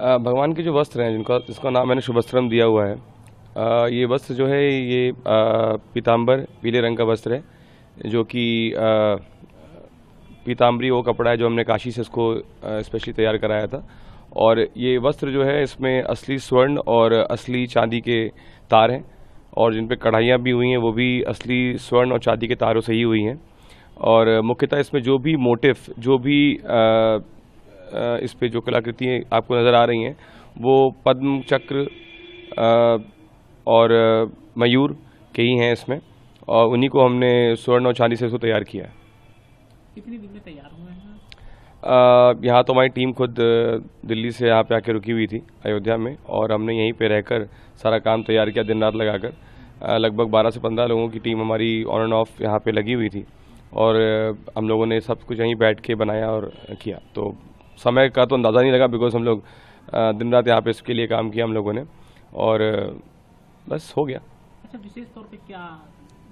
भगवान के जो वस्त्र हैं जिनका जिसका नाम मैंने शुभस्त्रम दिया हुआ है आ, ये वस्त्र जो है ये पीताम्बर पीले रंग का वस्त्र है जो कि पीताम्बरी वो कपड़ा है जो हमने काशी से इसको स्पेशली तैयार कराया था और ये वस्त्र जो है इसमें असली स्वर्ण और असली चांदी के तार हैं और जिन पर कढ़ाइयाँ भी हुई हैं वो भी असली स्वर्ण और चांदी के तारों से ही हुई हैं और मुख्यतः इसमें जो भी मोटिफ जो भी आ, इस पे जो कलाकृतियाँ आपको नज़र आ रही हैं वो पद्म चक्र और मयूर के ही हैं इसमें और उन्हीं को हमने स्वर्ण और चांदी से इसको तैयार किया है कितने दिन में तैयार हुए हैं यहाँ तो हमारी टीम खुद दिल्ली से यहाँ पे आके रुकी हुई थी अयोध्या में और हमने यहीं पे रहकर सारा काम तैयार किया दिन रात लगाकर लगभग 12 से 15 लोगों की टीम हमारी ऑन एंड ऑफ यहाँ पे लगी हुई थी और हम लोगों ने सब कुछ यहीं बैठ के बनाया और किया तो समय का तो अंदाज़ा नहीं लगा बिकॉज हम लोग दिन रात यहाँ पे इसके लिए काम किया हम लोगों ने और बस हो गया अच्छा विशेष तौर पे क्या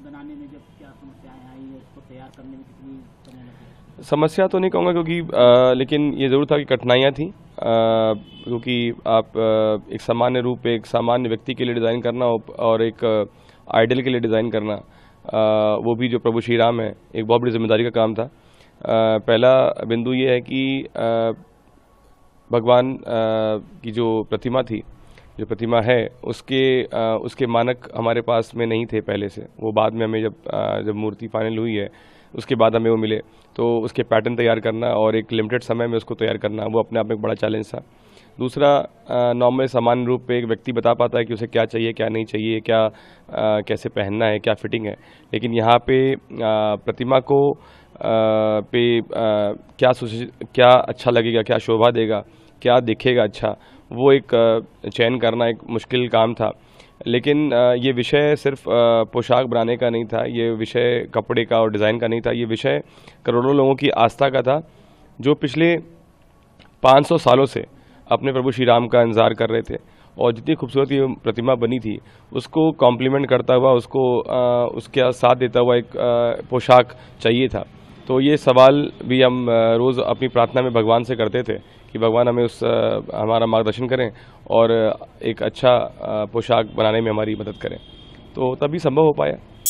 बनाने में जब क्या समस्याएं आई तैयार करने में कितनी समस्या तो नहीं कहूँगा क्योंकि आ, लेकिन ये ज़रूर था कि कठिनाइयाँ थी क्योंकि आप आ, एक सामान्य रूप एक सामान्य व्यक्ति के लिए डिज़ाइन करना और एक आइडल के लिए डिज़ाइन करना आ, वो भी जो प्रभु श्री राम है एक बहुत बड़ी जिम्मेदारी का काम था पहला बिंदु ये है कि भगवान की जो प्रतिमा थी जो प्रतिमा है उसके उसके मानक हमारे पास में नहीं थे पहले से वो बाद में हमें जब जब मूर्ति फाइनल हुई है उसके बाद हमें वो मिले तो उसके पैटर्न तैयार करना और एक लिमिटेड समय में उसको तैयार करना वो अपने आप में एक बड़ा चैलेंज था दूसरा नॉर्मल सामान्य रूप पे एक व्यक्ति बता पाता है कि उसे क्या चाहिए क्या नहीं चाहिए क्या आ, कैसे पहनना है क्या फिटिंग है लेकिन यहाँ पे आ, प्रतिमा को पे क्या क्या अच्छा लगेगा क्या शोभा देगा क्या दिखेगा अच्छा वो एक चयन करना एक मुश्किल काम था लेकिन ये विषय सिर्फ पोशाक बनाने का नहीं था ये विषय कपड़े का और डिज़ाइन का नहीं था ये विषय करोड़ों लोगों की आस्था का था जो पिछले 500 सालों से अपने प्रभु श्री राम का इंतज़ार कर रहे थे और जितनी खूबसूरत ये प्रतिमा बनी थी उसको कॉम्प्लीमेंट करता हुआ उसको उसके साथ देता हुआ एक पोशाक चाहिए था तो ये सवाल भी हम रोज़ अपनी प्रार्थना में भगवान से करते थे कि भगवान हमें उस हमारा मार्गदर्शन करें और एक अच्छा पोशाक बनाने में हमारी मदद करें तो तभी संभव हो पाया